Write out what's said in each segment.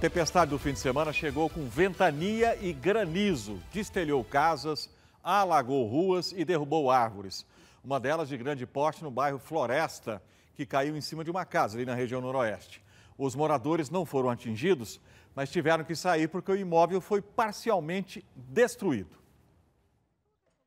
Tempestade do fim de semana chegou com ventania e granizo, destelhou casas, alagou ruas e derrubou árvores. Uma delas de grande porte no bairro Floresta, que caiu em cima de uma casa ali na região noroeste. Os moradores não foram atingidos, mas tiveram que sair porque o imóvel foi parcialmente destruído.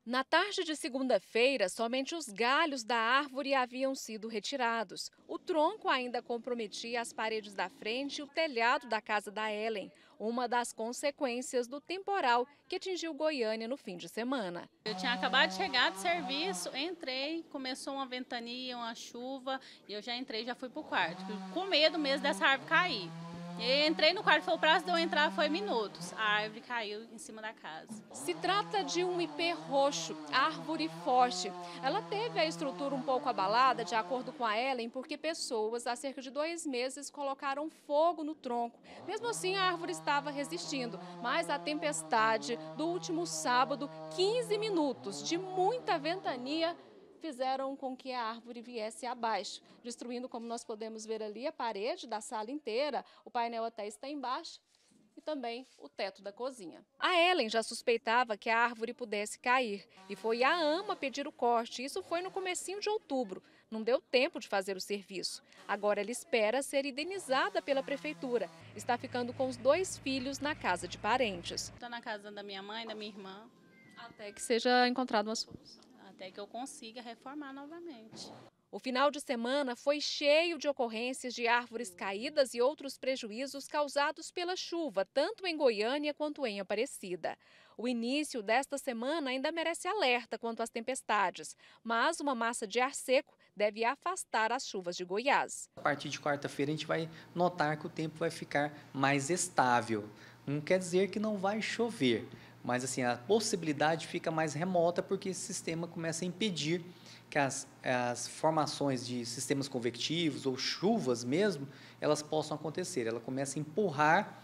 Na tarde de segunda-feira, somente os galhos da árvore haviam sido retirados. O tronco ainda comprometia as paredes da frente e o telhado da casa da Ellen, uma das consequências do temporal que atingiu Goiânia no fim de semana. Eu tinha acabado de chegar de serviço, entrei, começou uma ventania, uma chuva, e eu já entrei, já fui para o quarto, com medo mesmo dessa árvore cair entrei no quarto, foi o prazo de eu entrar foi minutos. A árvore caiu em cima da casa. Se trata de um ipê roxo, árvore forte. Ela teve a estrutura um pouco abalada, de acordo com a Ellen, porque pessoas há cerca de dois meses colocaram fogo no tronco. Mesmo assim, a árvore estava resistindo, mas a tempestade do último sábado, 15 minutos de muita ventania, fizeram com que a árvore viesse abaixo, destruindo, como nós podemos ver ali, a parede da sala inteira, o painel até está embaixo, e também o teto da cozinha. A Ellen já suspeitava que a árvore pudesse cair e foi a AMA pedir o corte. Isso foi no comecinho de outubro. Não deu tempo de fazer o serviço. Agora ela espera ser indenizada pela prefeitura. Está ficando com os dois filhos na casa de parentes. Está na casa da minha mãe, da minha irmã. Até que seja encontrada uma solução até que eu consiga reformar novamente. O final de semana foi cheio de ocorrências de árvores caídas e outros prejuízos causados pela chuva, tanto em Goiânia quanto em Aparecida. O início desta semana ainda merece alerta quanto às tempestades, mas uma massa de ar seco deve afastar as chuvas de Goiás. A partir de quarta-feira a gente vai notar que o tempo vai ficar mais estável. Não quer dizer que não vai chover, mas assim, a possibilidade fica mais remota porque esse sistema começa a impedir que as, as formações de sistemas convectivos ou chuvas mesmo, elas possam acontecer. Ela começa a empurrar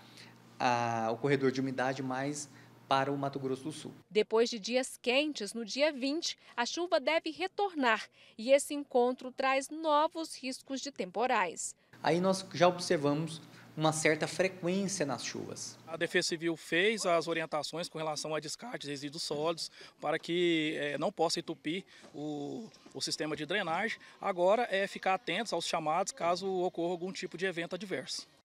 a, o corredor de umidade mais para o Mato Grosso do Sul. Depois de dias quentes, no dia 20, a chuva deve retornar e esse encontro traz novos riscos de temporais. Aí nós já observamos uma certa frequência nas chuvas. A Defesa Civil fez as orientações com relação a descarte de resíduos sólidos para que é, não possa entupir o, o sistema de drenagem. Agora é ficar atentos aos chamados caso ocorra algum tipo de evento adverso.